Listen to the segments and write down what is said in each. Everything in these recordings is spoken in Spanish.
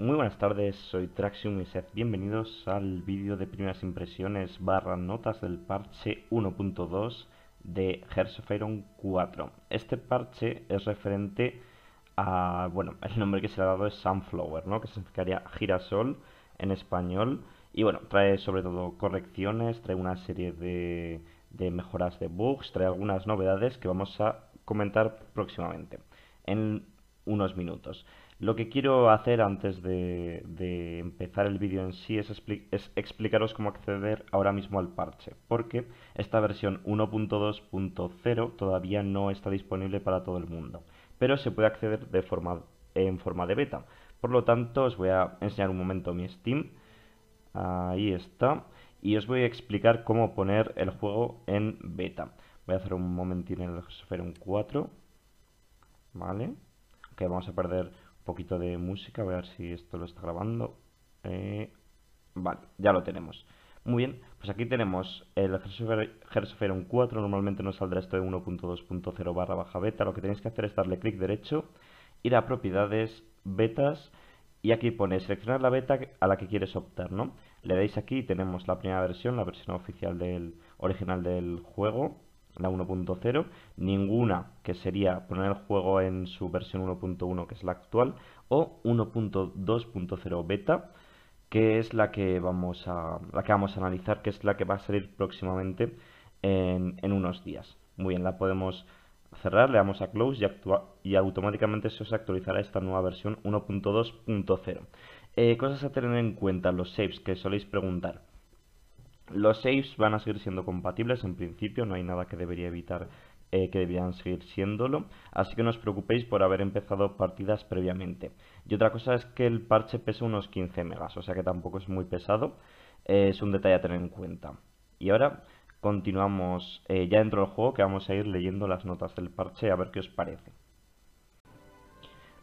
Muy buenas tardes, soy Traxium y sed bienvenidos al vídeo de primeras impresiones barra notas del parche 1.2 de Hearts of 4. Este parche es referente a, bueno, el nombre que se le ha dado es Sunflower, ¿no? Que significaría girasol en español. Y bueno, trae sobre todo correcciones, trae una serie de mejoras de bugs, trae algunas novedades que vamos a comentar próximamente en unos minutos. Lo que quiero hacer antes de, empezar el vídeo en sí es, explicaros cómo acceder ahora mismo al parche, porque esta versión 1.2.0 todavía no está disponible para todo el mundo, pero se puede acceder en forma de beta. Por lo tanto, os voy a enseñar un momento mi Steam. Ahí está. Y os voy a explicar cómo poner el juego en beta. Voy a hacer un momentín en el Spherum 4. Vale. que vamos a perder poquito de música, a ver si esto lo está grabando. Eh, vale, ya lo tenemos. Muy bien, pues aquí tenemos el un 4, normalmente nos saldrá esto de 1.2.0 barra baja beta, lo que tenéis que hacer es darle clic derecho, ir a propiedades, betas, y aquí pone seleccionar la beta a la que quieres optar, ¿no? Le dais aquí y tenemos la primera versión, la versión oficial del original del juego, la 1.0, ninguna que sería poner el juego en su versión 1.1 que es la actual, o 1.2.0 beta, que es la que vamos a la que vamos a analizar, que es la que va a salir próximamente en, unos días. Muy bien, la podemos cerrar, le damos a close y, automáticamente se os actualizará esta nueva versión 1.2.0. Eh, cosas a tener en cuenta, los saves que soléis preguntar. Los saves van a seguir siendo compatibles en principio, no hay nada que debería evitar eh, que debían seguir siéndolo, así que no os preocupéis por haber empezado partidas previamente. Y otra cosa es que el parche pesa unos 15 megas, o sea que tampoco es muy pesado, eh, es un detalle a tener en cuenta. Y ahora continuamos eh, ya dentro del juego que vamos a ir leyendo las notas del parche a ver qué os parece.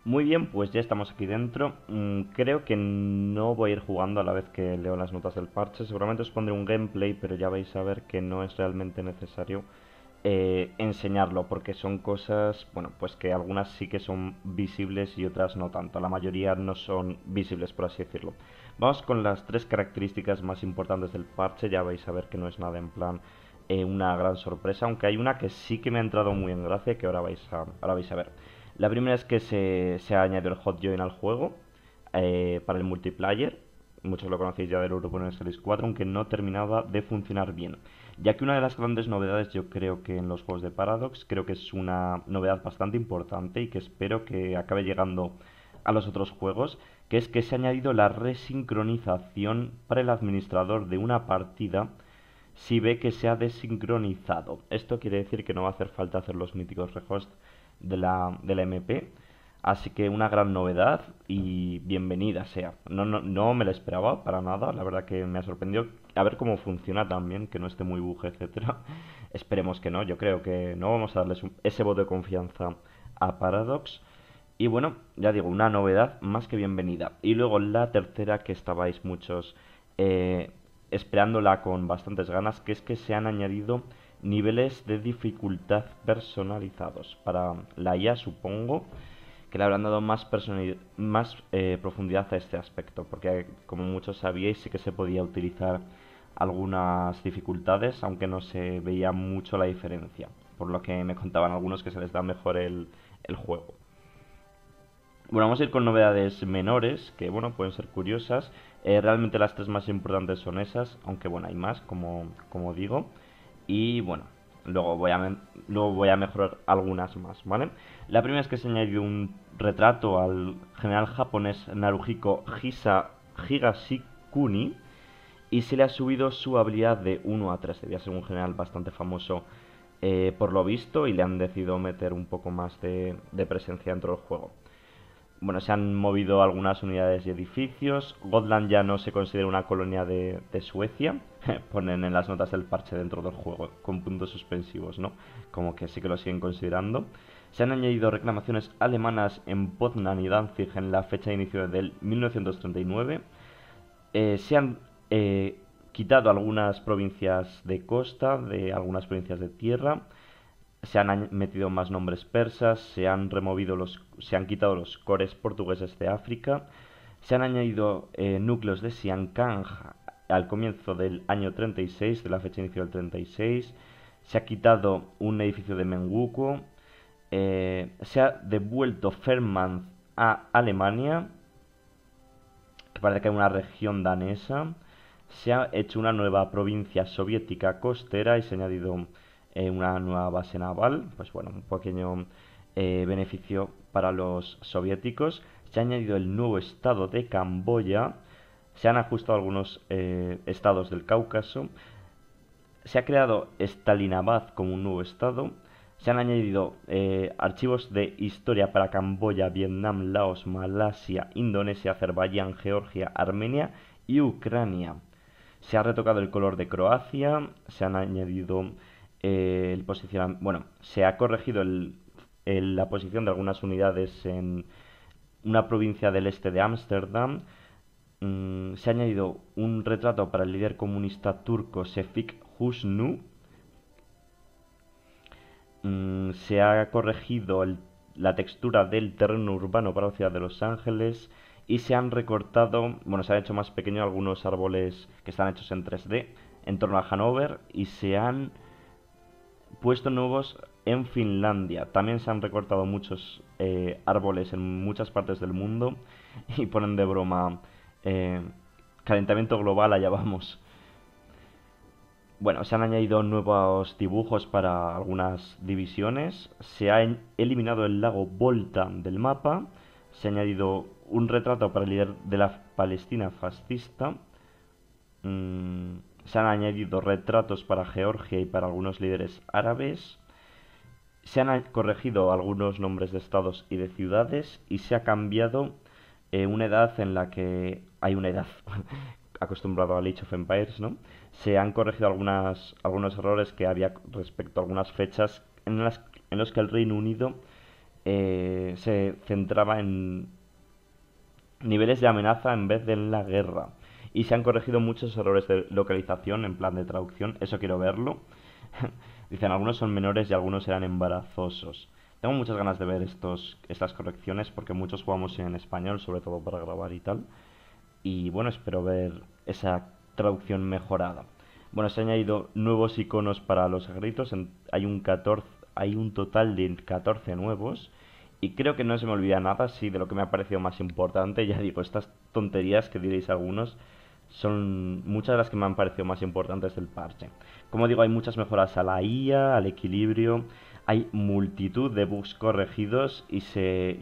Muy bien, pues ya estamos aquí dentro. Mm, creo que no voy a ir jugando a la vez que leo las notas del parche. Seguramente os pondré un gameplay, pero ya vais a ver que no es realmente necesario eh, enseñarlo, porque son cosas, bueno, pues que algunas sí que son visibles y otras no tanto. La mayoría no son visibles, por así decirlo. Vamos con las tres características más importantes del parche. Ya vais a ver que no es nada en plan eh, una gran sorpresa, aunque hay una que sí que me ha entrado muy en gracia, que ahora vais a, ahora vais a ver. La primera es que se, ha añadido el Hot Join al juego eh, para el multiplayer. Muchos lo conocéis ya del Europa Series 4, aunque no terminaba de funcionar bien. Ya que una de las grandes novedades, yo creo que en los juegos de Paradox, creo que es una novedad bastante importante y que espero que acabe llegando a los otros juegos, que es que se ha añadido la resincronización para el administrador de una partida si ve que se ha desincronizado. Esto quiere decir que no va a hacer falta hacer los míticos rehost de la, MP. Así que una gran novedad y bienvenida sea. No, no, no me la esperaba para nada, la verdad que me ha sorprendido. A ver cómo funciona también, que no esté muy buje, etcétera. Esperemos que no, yo creo que no vamos a darles ese voto de confianza a Paradox. Y bueno, ya digo, una novedad más que bienvenida. Y luego la tercera que estabais muchos eh, esperándola con bastantes ganas, que es que se han añadido niveles de dificultad personalizados. Para la IA supongo que le habrán dado más, más eh, profundidad a este aspecto, porque como muchos sabíais sí que se podía utilizar algunas dificultades, aunque no se veía mucho la diferencia, por lo que me contaban algunos que se les da mejor el, juego. Bueno, vamos a ir con novedades menores, que bueno, pueden ser curiosas. Eh, realmente las tres más importantes son esas, aunque bueno, hay más, como, como digo y bueno, luego voy a, voy a mejorar algunas más, ¿vale? La primera es que se añadido un retrato al general japonés Naruhiko Hisa Higashikuni y se le ha subido su habilidad de 1 a 3. Debía ser un general bastante famoso eh, por lo visto y le han decidido meter un poco más de presencia dentro del juego. Bueno, se han movido algunas unidades y edificios. Gotland ya no se considera una colonia de, Suecia. Ponen en las notas el parche dentro del juego, con puntos suspensivos, ¿no? Como que sí que lo siguen considerando. Se han añadido reclamaciones alemanas en Poznan y Danzig en la fecha de inicio del 1939. Eh, se han eh, quitado algunas provincias de costa, de algunas provincias de tierra se han metido más nombres persas, se han removido los, se han quitado los cores portugueses de África, se han añadido eh, núcleos de Siankang al comienzo del año 36, de la fecha inicial del 36, se ha quitado un edificio de Menguco. Eh, se ha devuelto Ferman a Alemania, que parece que es una región danesa, se ha hecho una nueva provincia soviética costera y se ha añadido una nueva base naval, pues bueno, un pequeño eh, beneficio para los soviéticos. Se ha añadido el nuevo estado de Camboya, se han ajustado algunos eh, estados del Cáucaso, se ha creado Stalinabad como un nuevo estado, se han añadido eh, archivos de historia para Camboya, Vietnam, Laos, Malasia, Indonesia, Azerbaiyán, Georgia, Armenia y Ucrania. Se ha retocado el color de Croacia, se han añadido bueno, se ha corregido la posición de algunas unidades en una provincia del este de Ámsterdam. Mm, se ha añadido un retrato para el líder comunista turco Sefik Husnu. Mm, se ha corregido la textura del terreno urbano para la ciudad de Los Ángeles y se han recortado, bueno, se han hecho más pequeños algunos árboles que están hechos en 3D en torno a Hanover y se han puestos nuevos en Finlandia. También se han recortado muchos eh, árboles en muchas partes del mundo y ponen de broma eh, calentamiento global, allá vamos. Bueno, se han añadido nuevos dibujos para algunas divisiones, se ha eliminado el lago Volta del mapa, se ha añadido un retrato para el líder de la Palestina fascista. Mmm se han añadido retratos para Georgia y para algunos líderes árabes, se han corregido algunos nombres de estados y de ciudades y se ha cambiado eh, una edad en la que hay una edad acostumbrado a Age of Empires, ¿no? Se han corregido algunas, algunos errores que había respecto a algunas fechas en las en los que el Reino Unido eh, se centraba en niveles de amenaza en vez de en la guerra y se han corregido muchos errores de localización en plan de traducción, eso quiero verlo. Dicen, algunos son menores y algunos eran embarazosos. Tengo muchas ganas de ver estos, estas correcciones porque muchos jugamos en español, sobre todo para grabar y tal. Y bueno, espero ver esa traducción mejorada. Bueno, se han añadido nuevos iconos para los gritos. Hay un, hay un total de 14 nuevos. Y creo que no se me olvida nada, sí, de lo que me ha parecido más importante. Ya digo, estas tonterías que diréis algunos son muchas de las que me han parecido más importantes del parche. Como digo, hay muchas mejoras a la IA, al equilibrio, hay multitud de bugs corregidos y,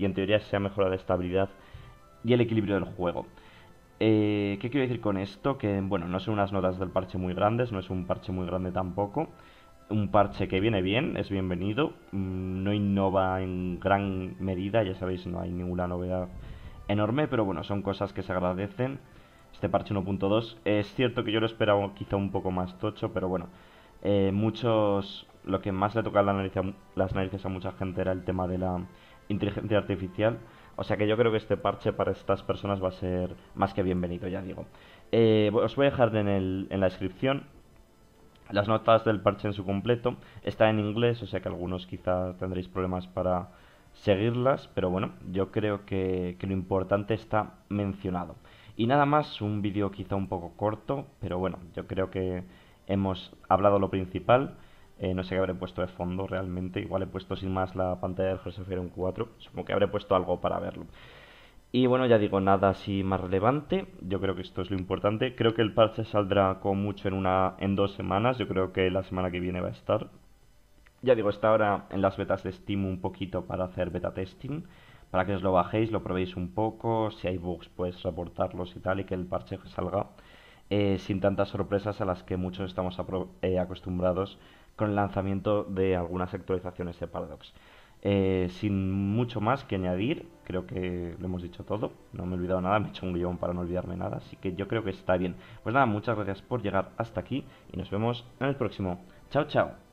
en teoría se ha mejorado la estabilidad y el equilibrio del juego. Eh, ¿Qué quiero decir con esto? Que, bueno, no son unas notas del parche muy grandes, no es un parche muy grande tampoco. Un parche que viene bien, es bienvenido, mm, no innova en gran medida, ya sabéis, no hay ninguna novedad enorme, pero bueno, son cosas que se agradecen este parche 1.2. Es cierto que yo lo esperaba quizá un poco más tocho, pero bueno, eh, muchos, lo que más le tocaba la las narices a mucha gente era el tema de la inteligencia artificial. O sea que yo creo que este parche para estas personas va a ser más que bienvenido, ya digo. Eh, os voy a dejar en, la descripción las notas del parche en su completo. Está en inglés, o sea que algunos quizá tendréis problemas para seguirlas, pero bueno, yo creo que, que lo importante está mencionado. Y nada más, un vídeo quizá un poco corto, pero bueno, yo creo que hemos hablado lo principal. Eh, no sé qué habré puesto de fondo realmente, igual he puesto sin más la pantalla del José Ferón 4, supongo que habré puesto algo para verlo. Y bueno, ya digo, nada así más relevante, yo creo que esto es lo importante. Creo que el parche saldrá con mucho en, una, en dos semanas, yo creo que la semana que viene va a estar. Ya digo, está ahora en las betas de Steam un poquito para hacer beta testing para que os lo bajéis, lo probéis un poco, si hay bugs pues reportarlos y tal y que el parche salga eh, sin tantas sorpresas a las que muchos estamos eh, acostumbrados con el lanzamiento de algunas actualizaciones de Paradox. Eh, sin mucho más que añadir, creo que lo hemos dicho todo, no me he olvidado nada, me he hecho un guión para no olvidarme nada, así que yo creo que está bien. Pues nada, muchas gracias por llegar hasta aquí y nos vemos en el próximo. Chao, chao.